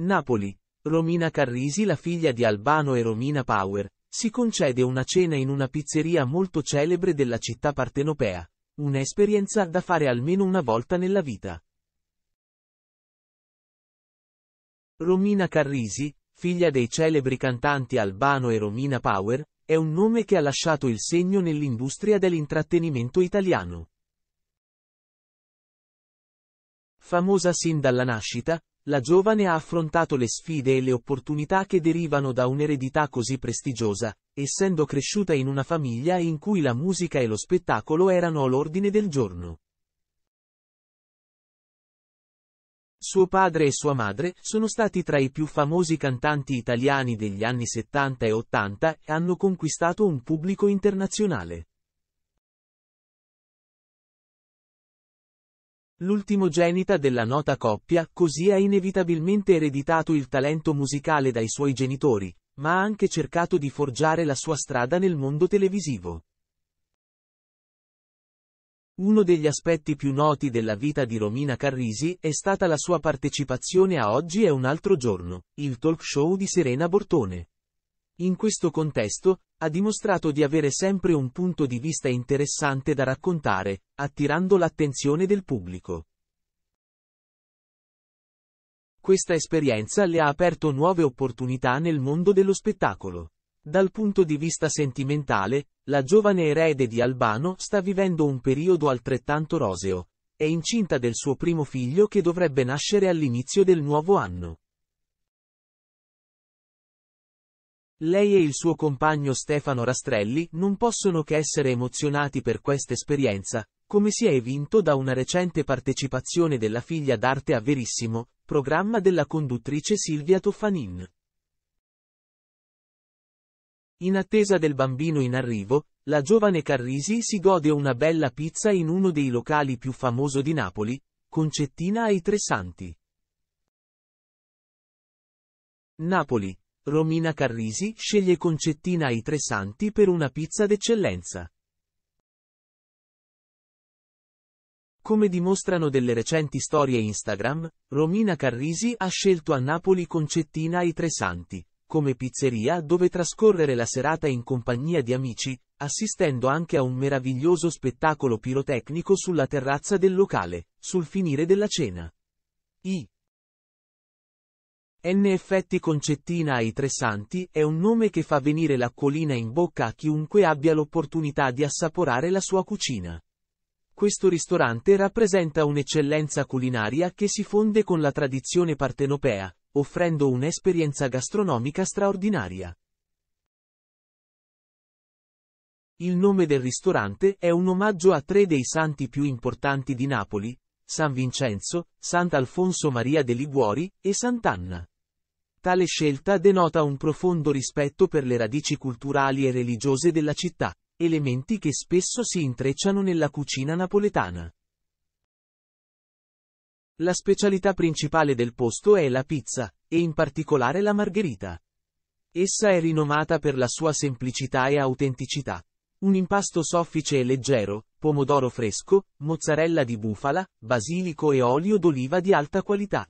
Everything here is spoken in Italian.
Napoli. Romina Carrisi, la figlia di Albano e Romina Power, si concede una cena in una pizzeria molto celebre della città partenopea. Un'esperienza da fare almeno una volta nella vita. Romina Carrisi, figlia dei celebri cantanti Albano e Romina Power, è un nome che ha lasciato il segno nell'industria dell'intrattenimento italiano. Famosa sin dalla nascita, la giovane ha affrontato le sfide e le opportunità che derivano da un'eredità così prestigiosa, essendo cresciuta in una famiglia in cui la musica e lo spettacolo erano all'ordine del giorno. Suo padre e sua madre sono stati tra i più famosi cantanti italiani degli anni 70 e 80 e hanno conquistato un pubblico internazionale. L'ultimogenita della nota coppia, così ha inevitabilmente ereditato il talento musicale dai suoi genitori, ma ha anche cercato di forgiare la sua strada nel mondo televisivo. Uno degli aspetti più noti della vita di Romina Carrisi è stata la sua partecipazione a Oggi è un altro giorno, il talk show di Serena Bortone. In questo contesto, ha dimostrato di avere sempre un punto di vista interessante da raccontare, attirando l'attenzione del pubblico. Questa esperienza le ha aperto nuove opportunità nel mondo dello spettacolo. Dal punto di vista sentimentale, la giovane erede di Albano sta vivendo un periodo altrettanto roseo. È incinta del suo primo figlio che dovrebbe nascere all'inizio del nuovo anno. Lei e il suo compagno Stefano Rastrelli non possono che essere emozionati per questa esperienza, come si è evinto da una recente partecipazione della figlia d'arte a Verissimo, programma della conduttrice Silvia Toffanin. In attesa del bambino in arrivo, la giovane Carrisi si gode una bella pizza in uno dei locali più famoso di Napoli, Concettina ai Tre Santi. Napoli, Romina Carrisi sceglie Concettina ai Tre Santi per una pizza d'eccellenza. Come dimostrano delle recenti storie Instagram, Romina Carrisi ha scelto a Napoli Concettina ai Tre Santi, come pizzeria dove trascorrere la serata in compagnia di amici, assistendo anche a un meraviglioso spettacolo pirotecnico sulla terrazza del locale, sul finire della cena. I N effetti Concettina ai Tre Santi è un nome che fa venire l'acquolina in bocca a chiunque abbia l'opportunità di assaporare la sua cucina. Questo ristorante rappresenta un'eccellenza culinaria che si fonde con la tradizione partenopea, offrendo un'esperienza gastronomica straordinaria. Il nome del ristorante è un omaggio a tre dei santi più importanti di Napoli, San Vincenzo, Sant'Alfonso Maria de Liguori e Sant'Anna. Tale scelta denota un profondo rispetto per le radici culturali e religiose della città, elementi che spesso si intrecciano nella cucina napoletana. La specialità principale del posto è la pizza, e in particolare la margherita. Essa è rinomata per la sua semplicità e autenticità. Un impasto soffice e leggero, pomodoro fresco, mozzarella di bufala, basilico e olio d'oliva di alta qualità,